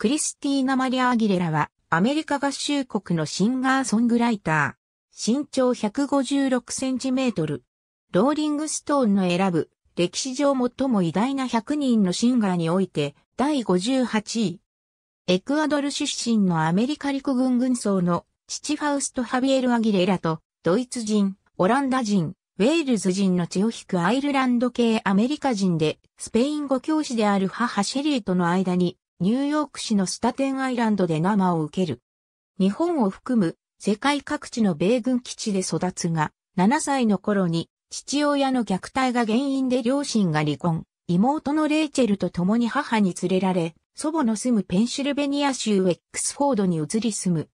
クリスティーナ・マリア・アギレラは、アメリカ合衆国のシンガーソングライター。身長156センチメートル。ローリングストーンの選ぶ、歴史上最も偉大な100人のシンガーにおいて、第58位。エクアドル出身のアメリカ陸軍軍曹の父ファウスト・ハビエル・アギレラと、ドイツ人、オランダ人、ウェールズ人の血を引くアイルランド系アメリカ人で、スペイン語教師である母シェリーとの間にニューヨーク市のスタテンアイランドで生を受ける。日本を含む世界各地の米軍基地で育つが、7歳の頃に父親の虐待が原因で両親が離婚、妹のレイチェルと共に母に連れられ、祖母の住むペンシルベニア州エックスフォードに移り住む。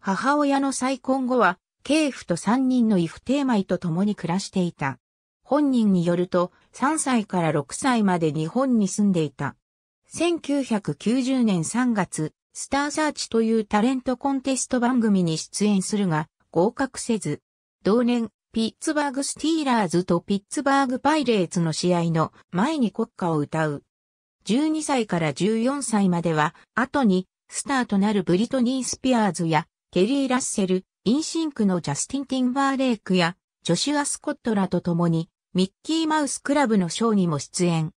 母親の再婚後は、ケフと3人の異父マイと共に暮らしていた。本人によると、3歳から6歳まで日本に住んでいた。1990年3月、スターサーチというタレントコンテスト番組に出演するが、合格せず、同年、ピッツバーグスティーラーズとピッツバーグパイレーツの試合の前に国歌を歌う。12歳から14歳までは、後に、スターとなるブリトニー・スピアーズや、ケリー・ラッセル、インシンクのジャスティン・ティンバーレイクや、ジョシュア・スコットらと共に、ミッキーマウスクラブのショーにも出演。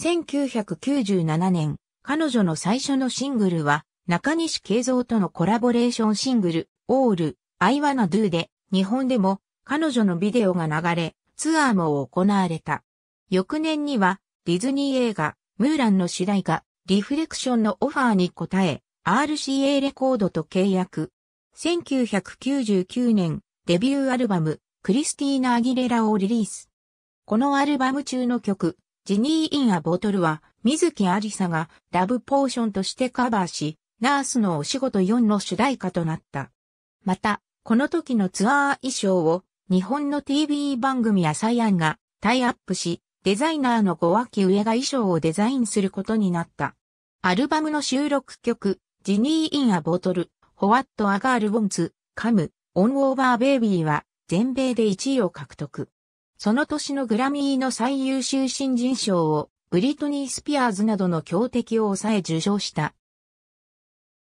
1997年、彼女の最初のシングルは、中西慶三とのコラボレーションシングル、オール、アイワナドゥで、日本でも、彼女のビデオが流れ、ツアーも行われた。翌年には、ディズニー映画、ムーランの主題歌、リフレクションのオファーに応え、RCA レコードと契約。1999年、デビューアルバム、クリスティーナ・アギレラをリリース。このアルバム中の曲、ジニー・イン・ア・ボトルは、水木有りさがラブポーションとしてカバーし、ナースのお仕事4の主題歌となった。また、この時のツアー衣装を日本の TV 番組やサイアンがタイアップし、デザイナーの5脇上が衣装をデザインすることになった。アルバムの収録曲、ジニー・イン・ア・ボトル、ホワット・アガール・ウォンズ、カム、オン・オーバー・ベイビーは全米で1位を獲得。その年のグラミーの最優秀新人賞をブリトニー・スピアーズなどの強敵を抑え受賞した。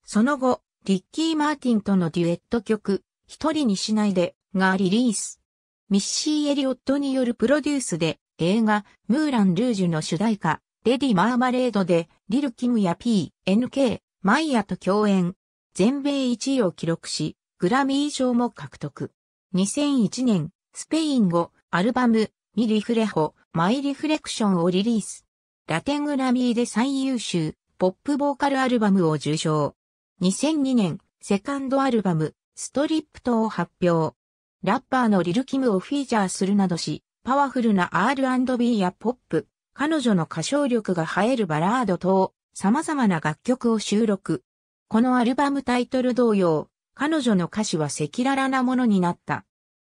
その後、リッキー・マーティンとのデュエット曲、一人にしないで、がリリース。ミッシー・エリオットによるプロデュースで、映画、ムーラン・ルージュの主題歌、レディ・マーマレードで、リル・キムや P、NK、マイヤと共演。全米1位を記録し、グラミー賞も獲得。2001年、スペイン語、アルバム、ミリフレホ、マイリフレクションをリリース。ラテングラミーで最優秀、ポップボーカルアルバムを受賞。2002年、セカンドアルバム、ストリップトを発表。ラッパーのリル・キムをフィーチャーするなどし、パワフルな R&B やポップ、彼女の歌唱力が映えるバラード等、様々な楽曲を収録。このアルバムタイトル同様、彼女の歌詞は赤裸々なものになった。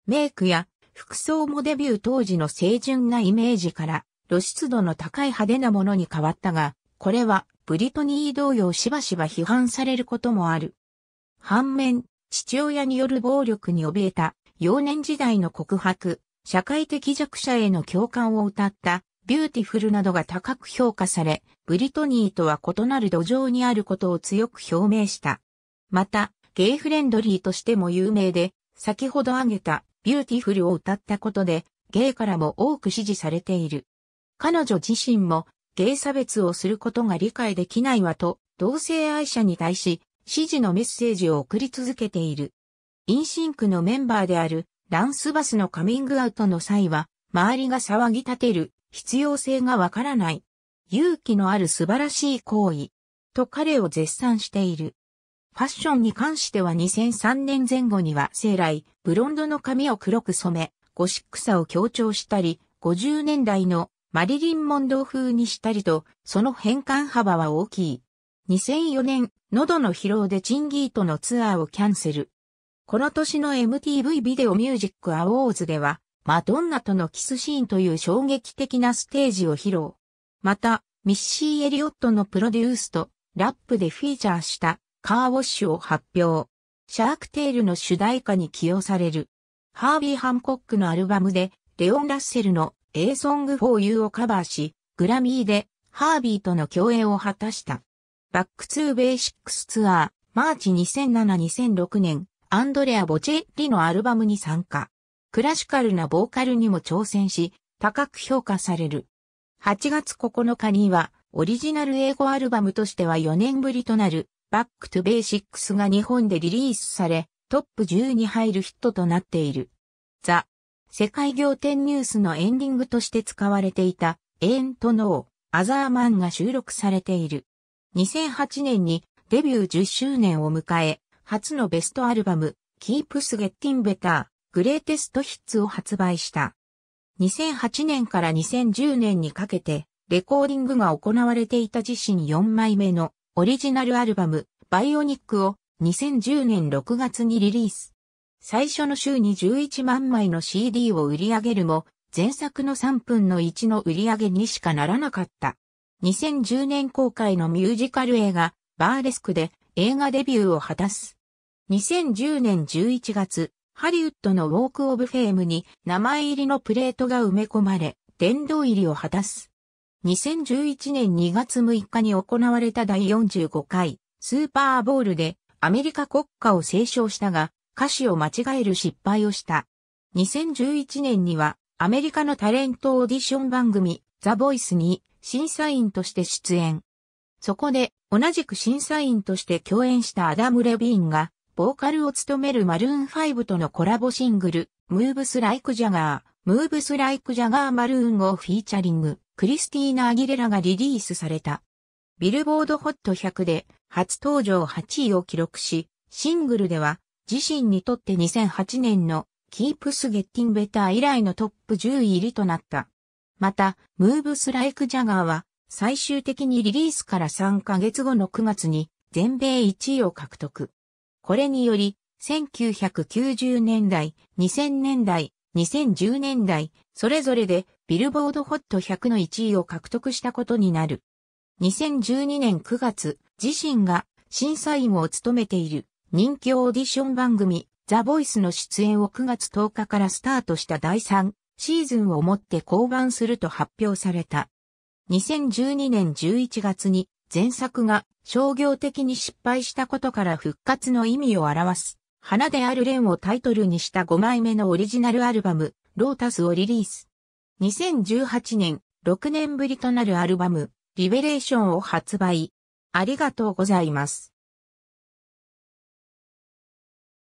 メイクや服装もデビュー当時の清純なイメージから、露出度の高い派手なものに変わったが、これはブリトニー同様しばしば批判されることもある。反面、父親による暴力に怯えた幼年時代の告白、社会的弱者への共感を歌ったビューティフルなどが高く評価され、ブリトニーとは異なる土壌にあることを強く表明した。また、ゲイフレンドリーとしても有名で、先ほど挙げたビューティフルを歌ったことで、ゲイからも多く支持されている。彼女自身も、ゲイ差別をすることが理解できないわと、同性愛者に対し、支持のメッセージを送り続けている。インシンクのメンバーである、ランスバスのカミングアウトの際は、周りが騒ぎ立てる必要性がわからない。勇気のある素晴らしい行為。と彼を絶賛している。ファッションに関しては2003年前後には生来、ブロンドの髪を黒く染め、ゴシックさを強調したり、50年代のマリリン・モンドー風にしたりと、その変換幅は大きい。2004年、喉の疲労でチンギートのツアーをキャンセル。この年の MTV ビデオミュージックアウォーズでは、マドンナとのキスシーンという衝撃的なステージを披露。また、ミッシー・エリオットのプロデュースとラップでフィーチャーしたカーウォッシュを発表。シャークテールの主題歌に起用される。ハービー・ハンコックのアルバムで、レオン・ラッセルの A Song for You をカバーし、グラミーでハービーとの共演を果たした。バックツーベーシックスツアー、マーチ2007-2006年、アンドレア・ボチェッリのアルバムに参加。クラシカルなボーカルにも挑戦し、高く評価される。8月9日には、オリジナル英語アルバムとしては4年ぶりとなる、バックトゥベーシックスが日本でリリースされ、トップ10に入るヒットとなっている。ザ・世界仰天ニュースのエンディングとして使われていた、エーントノー、アザーマンが収録されている。2008年にデビュー10周年を迎え、初のベストアルバム、Keep Getting Better、グレーテストヒッツを発売した。2008年から2010年にかけて、レコーディングが行われていた自身4枚目のオリジナルアルバム、バイオニックを2010年6月にリリース。最初の週に11万枚の CD を売り上げるも、前作の3分の1の売り上げにしかならなかった。2010年公開のミュージカル映画、バーレスクで映画デビューを果たす。2010年11月、ハリウッドのウォークオブフェームに名前入りのプレートが埋め込まれ、殿堂入りを果たす。2011年2月6日に行われた第45回スーパーボールでアメリカ国歌を斉唱したが歌詞を間違える失敗をした。2011年にはアメリカのタレントオーディション番組ザ・ボイスに審査員として出演。そこで同じく審査員として共演したアダム・レビーンがボーカルを務めるマルーン5とのコラボシングル、ムーブス・ライク・ジャガー、ムーブス・ライク・ジャガー・マルーンをフィーチャリング。クリスティーナ・アギレラがリリースされた。ビルボードホット100で初登場8位を記録し、シングルでは自身にとって2008年のキープスゲッティンベター以来のトップ10位入りとなった。また、ムーブスライクジャガーは最終的にリリースから3ヶ月後の9月に全米1位を獲得。これにより、1990年代、2000年代、2010年代、それぞれでビルボードホット100の1位を獲得したことになる。2012年9月、自身が審査員を務めている人気オーディション番組ザ・ボイスの出演を9月10日からスタートした第3シーズンをもって降板すると発表された。2012年11月に前作が商業的に失敗したことから復活の意味を表す。花である蓮をタイトルにした5枚目のオリジナルアルバム、ロータスをリリース。2018年、6年ぶりとなるアルバム、リベレーションを発売。ありがとうございます。